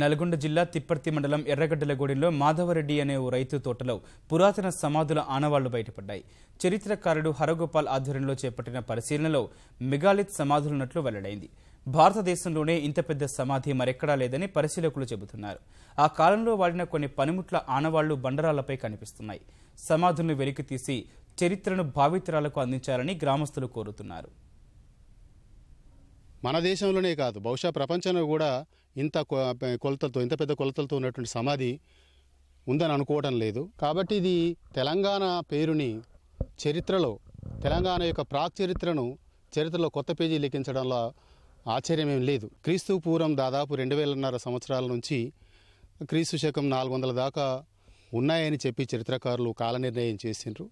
నల్గొండ జిల్లా తిప్పర్తి మండలం ఎర్రగడ్డలగూడెంలో మాధవరెడ్డి అనే ఓ రైతు తోటలో పురాతన సమాధుల ఆనవాళ్లు బయటపడ్డాయి చరిత్రకారుడు హరగోపాల్ ఆధ్వర్యంలో చేపట్టిన పరిశీలనలో మెగాలిత్ సమాధులున్నట్లు వెల్లడైంది భారతదేశంలోనే ఇంత పెద్ద సమాధి మరెక్కడా లేదని పరిశీలకులు చెబుతున్నారు ఆ కాలంలో వాడిన కొన్ని పనిముట్ల ఆనవాళ్లు బండరాలపై కనిపిస్తున్నాయి సమాధులను వెలికితీసి చరిత్రను భావితరాలకు అందించాలని గ్రామస్తులు కోరుతున్నారు మన దేశంలోనే కాదు బహుశా ప్రపంచంలో కూడా ఇంత కొలతలతో ఇంత పెద్ద కొలతలతో ఉన్నటువంటి సమాధి ఉందని అనుకోవడం లేదు కాబట్టి ఇది తెలంగాణ పేరుని చరిత్రలో తెలంగాణ యొక్క ప్రాక్ చరిత్రను చరిత్రలో కొత్త పేజీ లెక్కించడంలో ఆశ్చర్యమేం లేదు క్రీస్తు పూర్వం దాదాపు రెండు వేలన్నర సంవత్సరాల నుంచి క్రీస్తు శకం నాలుగు వందల దాకా ఉన్నాయని చెప్పి చరిత్రకారులు కాలనిర్ణయం చేసిండ్రు